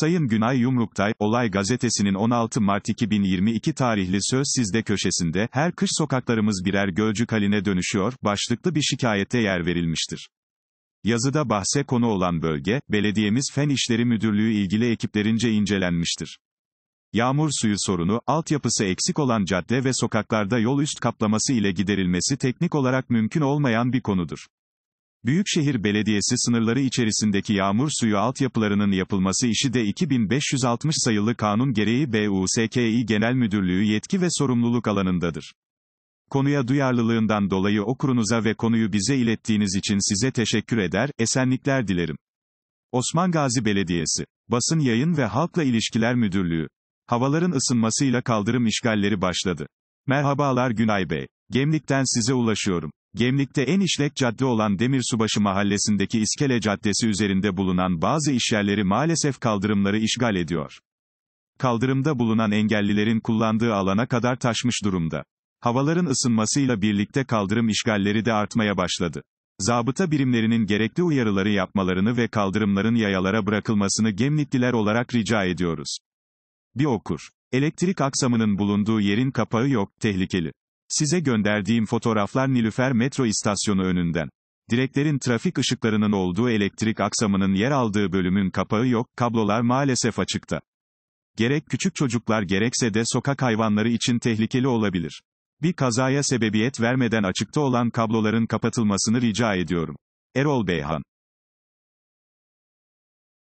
Sayın Günay Yumruktay, Olay Gazetesi'nin 16 Mart 2022 tarihli söz sizde köşesinde, her kış sokaklarımız birer gölcük haline dönüşüyor, başlıklı bir şikayete yer verilmiştir. Yazıda bahse konu olan bölge, belediyemiz Fen İşleri Müdürlüğü ilgili ekiplerince incelenmiştir. Yağmur suyu sorunu, altyapısı eksik olan cadde ve sokaklarda yol üst kaplaması ile giderilmesi teknik olarak mümkün olmayan bir konudur. Büyükşehir Belediyesi sınırları içerisindeki yağmur suyu altyapılarının yapılması işi de 2560 sayılı kanun gereği BUSKİ Genel Müdürlüğü yetki ve sorumluluk alanındadır. Konuya duyarlılığından dolayı okurunuza ve konuyu bize ilettiğiniz için size teşekkür eder, esenlikler dilerim. Osman Gazi Belediyesi, Basın Yayın ve Halkla İlişkiler Müdürlüğü, havaların ısınmasıyla kaldırım işgalleri başladı. Merhabalar Günay Bey, Gemlik'ten size ulaşıyorum. Gemlik'te en işlek cadde olan Demirsubaşı mahallesindeki İskele Caddesi üzerinde bulunan bazı işyerleri maalesef kaldırımları işgal ediyor. Kaldırımda bulunan engellilerin kullandığı alana kadar taşmış durumda. Havaların ısınmasıyla birlikte kaldırım işgalleri de artmaya başladı. Zabıta birimlerinin gerekli uyarıları yapmalarını ve kaldırımların yayalara bırakılmasını Gemlikliler olarak rica ediyoruz. Bir okur. Elektrik aksamının bulunduğu yerin kapağı yok, tehlikeli. Size gönderdiğim fotoğraflar Nilüfer metro istasyonu önünden. Direklerin trafik ışıklarının olduğu elektrik aksamının yer aldığı bölümün kapağı yok, kablolar maalesef açıkta. Gerek küçük çocuklar gerekse de sokak hayvanları için tehlikeli olabilir. Bir kazaya sebebiyet vermeden açıkta olan kabloların kapatılmasını rica ediyorum. Erol Beyhan